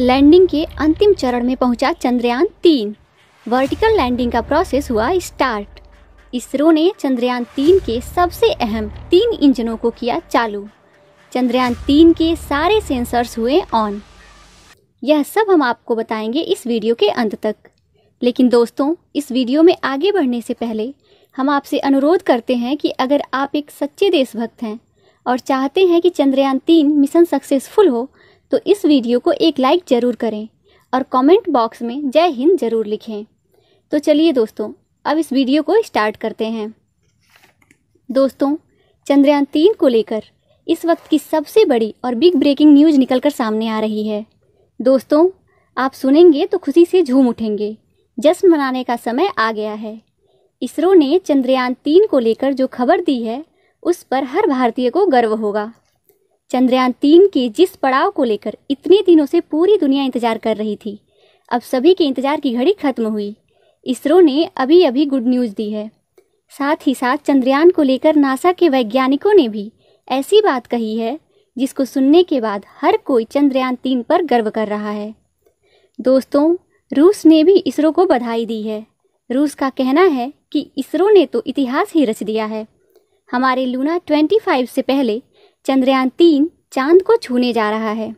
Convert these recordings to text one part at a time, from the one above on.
landing के अंतिम चरण में पहुंचा चंद्रयान तीन वर्टिकल लैंडिंग का प्रोसेस हुआ स्टार्ट इसरो ने चंद्रयान तीन के सबसे अहम तीन इंजनों को किया चालू चंद्रयान तीन के सारे सेंसर्स हुए ऑन यह सब हम आपको बताएंगे इस वीडियो के अंत तक लेकिन दोस्तों इस वीडियो में आगे बढ़ने से पहले हम आपसे अनुरोध करते हैं कि अगर आप एक सच्चे देशभक्त हैं और चाहते हैं कि चंद्रयान तीन मिशन सक्सेसफुल हो तो इस वीडियो को एक लाइक ज़रूर करें और कमेंट बॉक्स में जय हिंद ज़रूर लिखें तो चलिए दोस्तों अब इस वीडियो को स्टार्ट करते हैं दोस्तों चंद्रयान तीन को लेकर इस वक्त की सबसे बड़ी और बिग ब्रेकिंग न्यूज़ कर सामने आ रही है दोस्तों आप सुनेंगे तो खुशी से झूम उठेंगे जश्न मनाने का समय आ गया है इसरो ने चंद्रयान तीन को लेकर जो खबर दी है उस पर हर भारतीय को गर्व होगा चंद्रयान तीन के जिस पड़ाव को लेकर इतने दिनों से पूरी दुनिया इंतजार कर रही थी अब सभी के इंतजार की घड़ी खत्म हुई इसरो ने अभी अभी गुड न्यूज़ दी है साथ ही साथ चंद्रयान को लेकर नासा के वैज्ञानिकों ने भी ऐसी बात कही है जिसको सुनने के बाद हर कोई चंद्रयान तीन पर गर्व कर रहा है दोस्तों रूस ने भी इसरो को बधाई दी है रूस का कहना है कि इसरो ने तो इतिहास ही रच दिया है हमारे लूना 25 से पहले चंद्रयान तीन चांद को छूने जा रहा है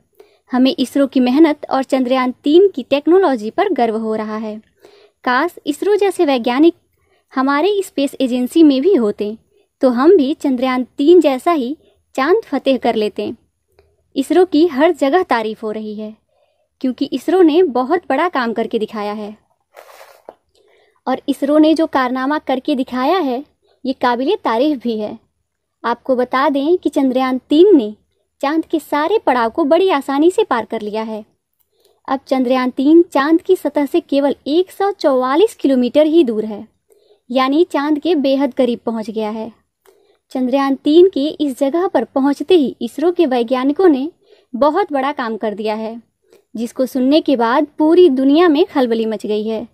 हमें इसरो की मेहनत और चंद्रयान तीन की टेक्नोलॉजी पर गर्व हो रहा है काश इसरो जैसे वैज्ञानिक हमारे स्पेस एजेंसी में भी होते तो हम भी चंद्रयान तीन जैसा ही चांद फतेह कर लेते इसरो की हर जगह तारीफ हो रही है क्योंकि इसरो ने बहुत बड़ा काम करके दिखाया है और इसरो ने जो कारनामा करके दिखाया है ये काबिल तारीफ भी है आपको बता दें कि चंद्रयान तीन ने चांद के सारे पड़ाव को बड़ी आसानी से पार कर लिया है अब चंद्रयान तीन चांद की सतह से केवल 144 किलोमीटर ही दूर है यानी चांद के बेहद करीब पहुंच गया है चंद्रयान तीन के इस जगह पर पहुंचते ही इसरो के वैज्ञानिकों ने बहुत बड़ा काम कर दिया है जिसको सुनने के बाद पूरी दुनिया में खलबली मच गई है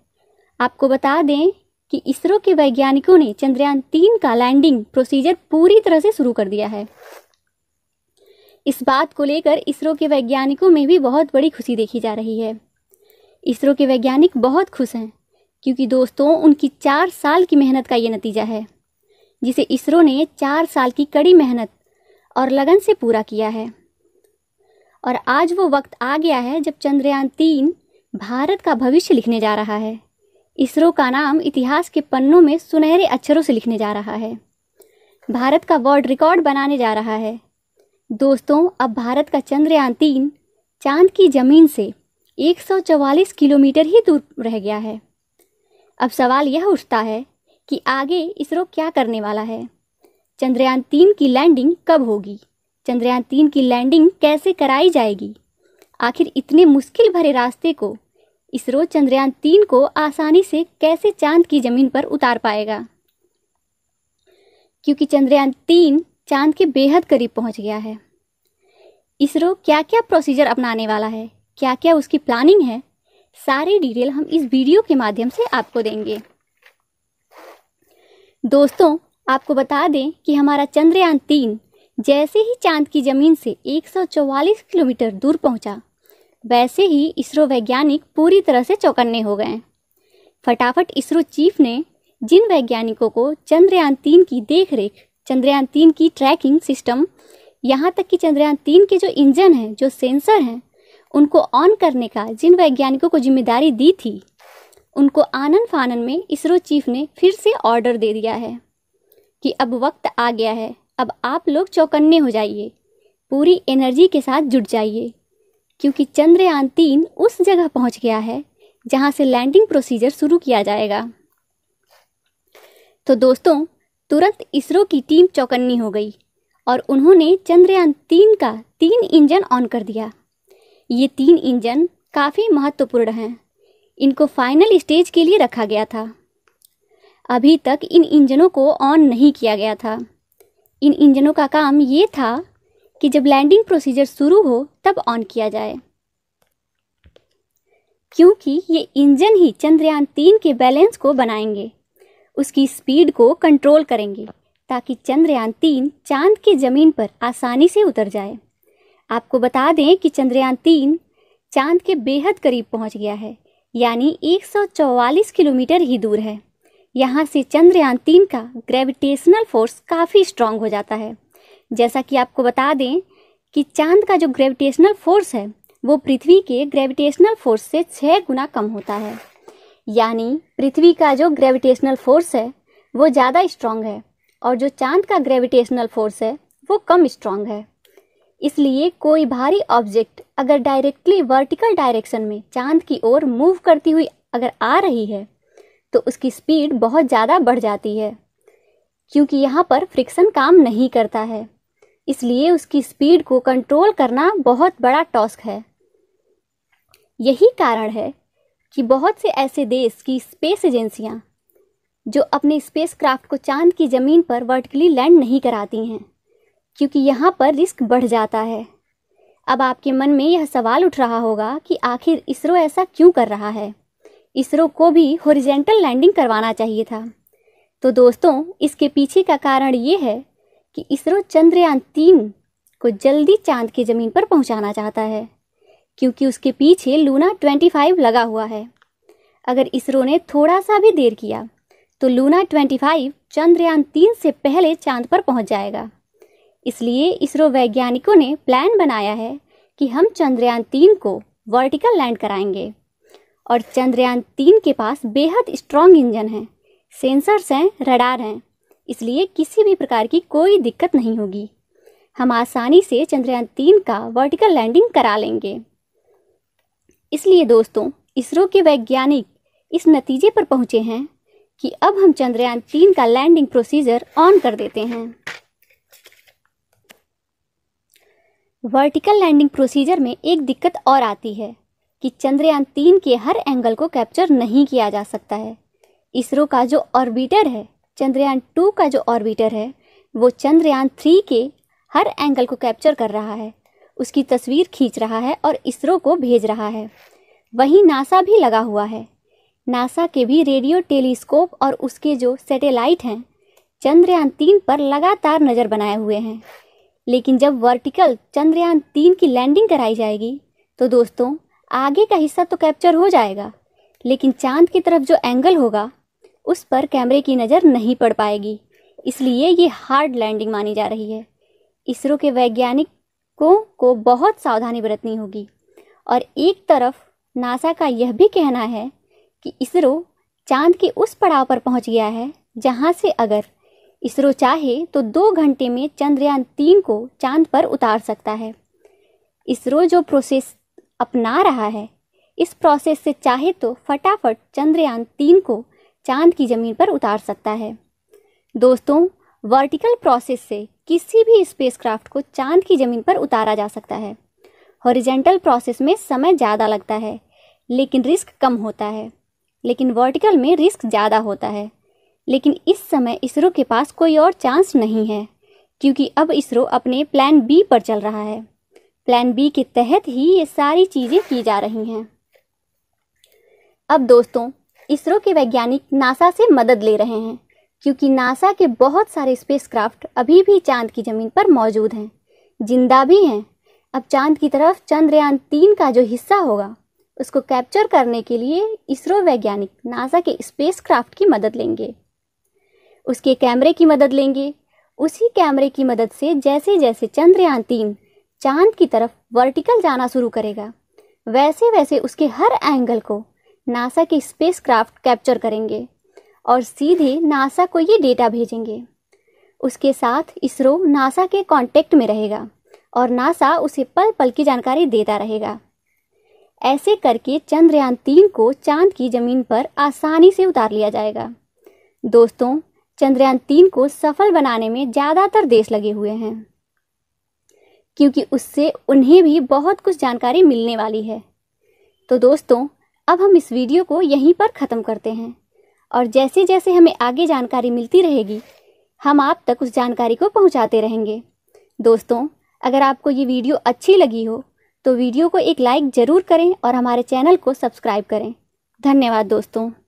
आपको बता दें कि इसरो के वैज्ञानिकों ने चंद्रयान तीन का लैंडिंग प्रोसीजर पूरी तरह से शुरू कर दिया है इस बात को लेकर इसरो के वैज्ञानिकों में भी बहुत बड़ी खुशी देखी जा रही है इसरो के वैज्ञानिक बहुत खुश हैं क्योंकि दोस्तों उनकी चार साल की मेहनत का ये नतीजा है जिसे इसरो ने चार साल की कड़ी मेहनत और लगन से पूरा किया है और आज वो वक्त आ गया है जब चंद्रयान तीन भारत का भविष्य लिखने जा रहा है इसरो का नाम इतिहास के पन्नों में सुनहरे अक्षरों से लिखने जा रहा है भारत का वर्ल्ड रिकॉर्ड बनाने जा रहा है दोस्तों अब भारत का चंद्रयान तीन चांद की जमीन से 144 किलोमीटर ही दूर रह गया है अब सवाल यह उठता है कि आगे इसरो क्या करने वाला है चंद्रयान तीन की लैंडिंग कब होगी चंद्रयान तीन की लैंडिंग कैसे कराई जाएगी आखिर इतने मुश्किल भरे रास्ते को इसरो चंद्रयान तीन को आसानी से कैसे चांद की जमीन पर उतार पाएगा क्योंकि चंद्रयान तीन चांद के बेहद करीब पहुंच गया है इसरो क्या क्या प्रोसीजर अपनाने वाला है क्या क्या उसकी प्लानिंग है सारी डिटेल हम इस वीडियो के माध्यम से आपको देंगे दोस्तों आपको बता दें कि हमारा चंद्रयान तीन जैसे ही चांद की जमीन से 144 किलोमीटर दूर पहुंचा वैसे ही इसरो वैज्ञानिक पूरी तरह से चौकन्ने हो गए फटाफट इसरो चीफ ने जिन वैज्ञानिकों को चंद्रयान तीन की देखरेख चंद्रयान तीन की ट्रैकिंग सिस्टम यहाँ तक कि चंद्रयान तीन के जो इंजन हैं जो सेंसर हैं उनको ऑन करने का जिन वैज्ञानिकों को जिम्मेदारी दी थी उनको आनन फानन में इसरो चीफ ने फिर से ऑर्डर दे दिया है कि अब वक्त आ गया है अब आप लोग चौकन्ने हो जाइए पूरी एनर्जी के साथ जुट जाइए क्योंकि चंद्रयान तीन उस जगह पहुंच गया है जहां से लैंडिंग प्रोसीजर शुरू किया जाएगा तो दोस्तों तुरंत इसरो की टीम चौकन्नी हो गई और उन्होंने चंद्रयान तीन का तीन इंजन ऑन कर दिया ये तीन इंजन काफ़ी महत्वपूर्ण हैं इनको फाइनल स्टेज के लिए रखा गया था अभी तक इन इंजनों को ऑन नहीं किया गया था इन इंजनों का काम ये था कि जब लैंडिंग प्रोसीजर शुरू हो तब ऑन किया जाए क्योंकि ये इंजन ही चंद्रयान तीन के बैलेंस को बनाएंगे उसकी स्पीड को कंट्रोल करेंगे ताकि चंद्रयान तीन चांद के ज़मीन पर आसानी से उतर जाए आपको बता दें कि चंद्रयान तीन चांद के बेहद करीब पहुंच गया है यानी 144 किलोमीटर ही दूर है यहाँ से चंद्रयान तीन का ग्रेविटेशनल फोर्स काफ़ी स्ट्रांग हो जाता है जैसा कि आपको बता दें कि चांद का जो ग्रेविटेशनल फोर्स है वो पृथ्वी के ग्रेविटेशनल फोर्स से छः गुना कम होता है यानी पृथ्वी का जो ग्रेविटेशनल फोर्स है वो ज़्यादा स्ट्रांग है और जो चांद का ग्रेविटेशनल फोर्स है वो कम स्ट्रांग है इसलिए कोई भारी ऑब्जेक्ट अगर डायरेक्टली वर्टिकल डायरेक्शन में चांद की ओर मूव करती हुई अगर आ रही है तो उसकी स्पीड बहुत ज़्यादा बढ़ जाती है क्योंकि यहाँ पर फ्रिक्शन काम नहीं करता है इसलिए उसकी स्पीड को कंट्रोल करना बहुत बड़ा टॉस्क है यही कारण है कि बहुत से ऐसे देश की स्पेस एजेंसियां जो अपने स्पेसक्राफ्ट को चांद की ज़मीन पर वर्टिकली लैंड नहीं कराती हैं क्योंकि यहाँ पर रिस्क बढ़ जाता है अब आपके मन में यह सवाल उठ रहा होगा कि आखिर इसरो ऐसा क्यों कर रहा है इसरो को भी होरिजेंटल लैंडिंग करवाना चाहिए था तो दोस्तों इसके पीछे का कारण ये है कि इसरो चंद्रयान तीन को जल्दी चांद की ज़मीन पर पहुंचाना चाहता है क्योंकि उसके पीछे लूना 25 लगा हुआ है अगर इसरो ने थोड़ा सा भी देर किया तो लूना 25 चंद्रयान तीन से पहले चांद पर पहुंच जाएगा इसलिए इसरो वैज्ञानिकों ने प्लान बनाया है कि हम चंद्रयान तीन को वर्टिकल लैंड कराएंगे और चंद्रयान तीन के पास बेहद स्ट्रॉन्ग इंजन हैं सेंसर्स हैं रडार हैं इसलिए किसी भी प्रकार की कोई दिक्कत नहीं होगी हम आसानी से चंद्रयान तीन का वर्टिकल लैंडिंग करा लेंगे इसलिए दोस्तों इसरो के वैज्ञानिक इस नतीजे पर पहुंचे हैं कि अब हम चंद्रयान तीन का लैंडिंग प्रोसीजर ऑन कर देते हैं वर्टिकल लैंडिंग प्रोसीजर में एक दिक्कत और आती है कि चंद्रयान तीन के हर एंगल को कैप्चर नहीं किया जा सकता है इसरो का जो ऑर्बिटर है चंद्रयान टू का जो ऑर्बिटर है वो चंद्रयान थ्री के हर एंगल को कैप्चर कर रहा है उसकी तस्वीर खींच रहा है और इसरो को भेज रहा है वहीं नासा भी लगा हुआ है नासा के भी रेडियो टेलीस्कोप और उसके जो सैटेलाइट हैं चंद्रयान तीन पर लगातार नज़र बनाए हुए हैं लेकिन जब वर्टिकल चंद्रयान तीन की लैंडिंग कराई जाएगी तो दोस्तों आगे का हिस्सा तो कैप्चर हो जाएगा लेकिन चांद की तरफ जो एंगल होगा उस पर कैमरे की नज़र नहीं पड़ पाएगी इसलिए ये हार्ड लैंडिंग मानी जा रही है इसरो के वैज्ञानिकों को बहुत सावधानी बरतनी होगी और एक तरफ नासा का यह भी कहना है कि इसरो चांद के उस पड़ाव पर पहुंच गया है जहां से अगर इसरो चाहे तो दो घंटे में चंद्रयान तीन को चांद पर उतार सकता है इसरो जो प्रोसेस अपना रहा है इस प्रोसेस से चाहे तो फटाफट चंद्रयान तीन को चांद की ज़मीन पर उतार सकता है दोस्तों वर्टिकल प्रोसेस से किसी भी स्पेसक्राफ्ट को चांद की ज़मीन पर उतारा जा सकता है हॉरिजेंटल प्रोसेस में समय ज़्यादा लगता है लेकिन रिस्क कम होता है लेकिन वर्टिकल में रिस्क ज़्यादा होता है लेकिन इस समय इसरो के पास कोई और चांस नहीं है क्योंकि अब इसरो अपने प्लान बी पर चल रहा है प्लान बी के तहत ही ये सारी चीज़ें की जा रही हैं अब दोस्तों इसरो के वैज्ञानिक नासा से मदद ले रहे हैं क्योंकि नासा के बहुत सारे स्पेसक्राफ्ट अभी भी चांद की ज़मीन पर मौजूद हैं जिंदा भी हैं अब चांद की तरफ चंद्रयान तीन का जो हिस्सा होगा उसको कैप्चर करने के लिए इसरो वैज्ञानिक नासा के स्पेसक्राफ्ट की मदद लेंगे उसके कैमरे की मदद लेंगे उसी कैमरे की मदद से जैसे जैसे चंद्रयान तीन चांद की तरफ वर्टिकल जाना शुरू करेगा वैसे वैसे उसके हर एंगल को नासा की स्पेसक्राफ्ट कैप्चर करेंगे और सीधे नासा को ये डेटा भेजेंगे उसके साथ इसरो नासा के कांटेक्ट में रहेगा और नासा उसे पल पल की जानकारी देता रहेगा ऐसे करके चंद्रयान तीन को चांद की जमीन पर आसानी से उतार लिया जाएगा दोस्तों चंद्रयान तीन को सफल बनाने में ज़्यादातर देश लगे हुए हैं क्योंकि उससे उन्हें भी बहुत कुछ जानकारी मिलने वाली है तो दोस्तों अब हम इस वीडियो को यहीं पर ख़त्म करते हैं और जैसे जैसे हमें आगे जानकारी मिलती रहेगी हम आप तक उस जानकारी को पहुंचाते रहेंगे दोस्तों अगर आपको ये वीडियो अच्छी लगी हो तो वीडियो को एक लाइक ज़रूर करें और हमारे चैनल को सब्सक्राइब करें धन्यवाद दोस्तों